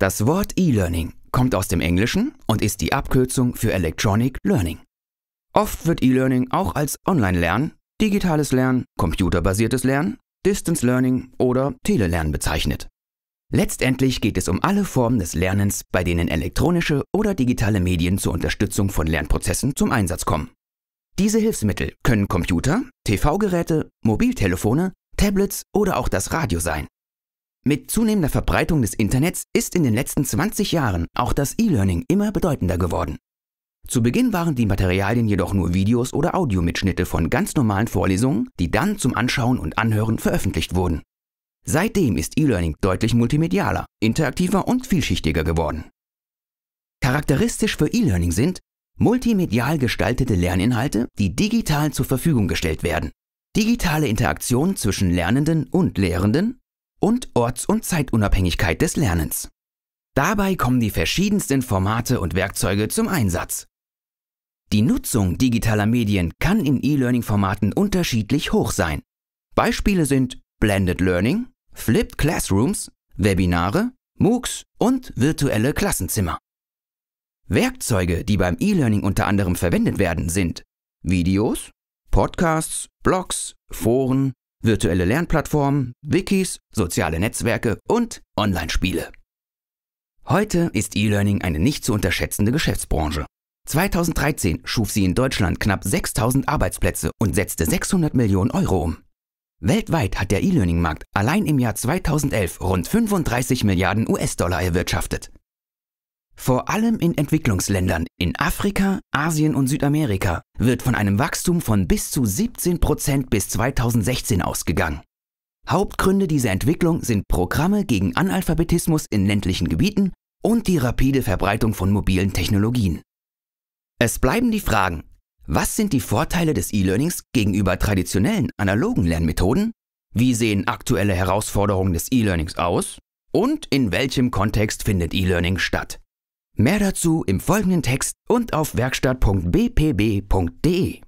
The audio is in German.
Das Wort E-Learning kommt aus dem Englischen und ist die Abkürzung für Electronic Learning. Oft wird E-Learning auch als Online-Lernen, digitales Lernen, computerbasiertes Lernen, Distance Learning oder Telelernen bezeichnet. Letztendlich geht es um alle Formen des Lernens, bei denen elektronische oder digitale Medien zur Unterstützung von Lernprozessen zum Einsatz kommen. Diese Hilfsmittel können Computer, TV-Geräte, Mobiltelefone, Tablets oder auch das Radio sein. Mit zunehmender Verbreitung des Internets ist in den letzten 20 Jahren auch das E-Learning immer bedeutender geworden. Zu Beginn waren die Materialien jedoch nur Videos oder Audiomitschnitte von ganz normalen Vorlesungen, die dann zum Anschauen und Anhören veröffentlicht wurden. Seitdem ist E-Learning deutlich multimedialer, interaktiver und vielschichtiger geworden. Charakteristisch für E-Learning sind multimedial gestaltete Lerninhalte, die digital zur Verfügung gestellt werden, digitale Interaktion zwischen Lernenden und Lehrenden und Orts- und Zeitunabhängigkeit des Lernens. Dabei kommen die verschiedensten Formate und Werkzeuge zum Einsatz. Die Nutzung digitaler Medien kann in E-Learning-Formaten unterschiedlich hoch sein. Beispiele sind Blended Learning, Flipped Classrooms, Webinare, MOOCs und virtuelle Klassenzimmer. Werkzeuge, die beim E-Learning unter anderem verwendet werden, sind Videos, Podcasts, Blogs, Foren, virtuelle Lernplattformen, Wikis, soziale Netzwerke und Online-Spiele. Heute ist E-Learning eine nicht zu unterschätzende Geschäftsbranche. 2013 schuf sie in Deutschland knapp 6000 Arbeitsplätze und setzte 600 Millionen Euro um. Weltweit hat der E-Learning-Markt allein im Jahr 2011 rund 35 Milliarden US-Dollar erwirtschaftet. Vor allem in Entwicklungsländern in Afrika, Asien und Südamerika wird von einem Wachstum von bis zu 17 Prozent bis 2016 ausgegangen. Hauptgründe dieser Entwicklung sind Programme gegen Analphabetismus in ländlichen Gebieten und die rapide Verbreitung von mobilen Technologien. Es bleiben die Fragen, was sind die Vorteile des E-Learnings gegenüber traditionellen analogen Lernmethoden? Wie sehen aktuelle Herausforderungen des E-Learnings aus? Und in welchem Kontext findet E-Learning statt? Mehr dazu im folgenden Text und auf werkstatt.bpb.de.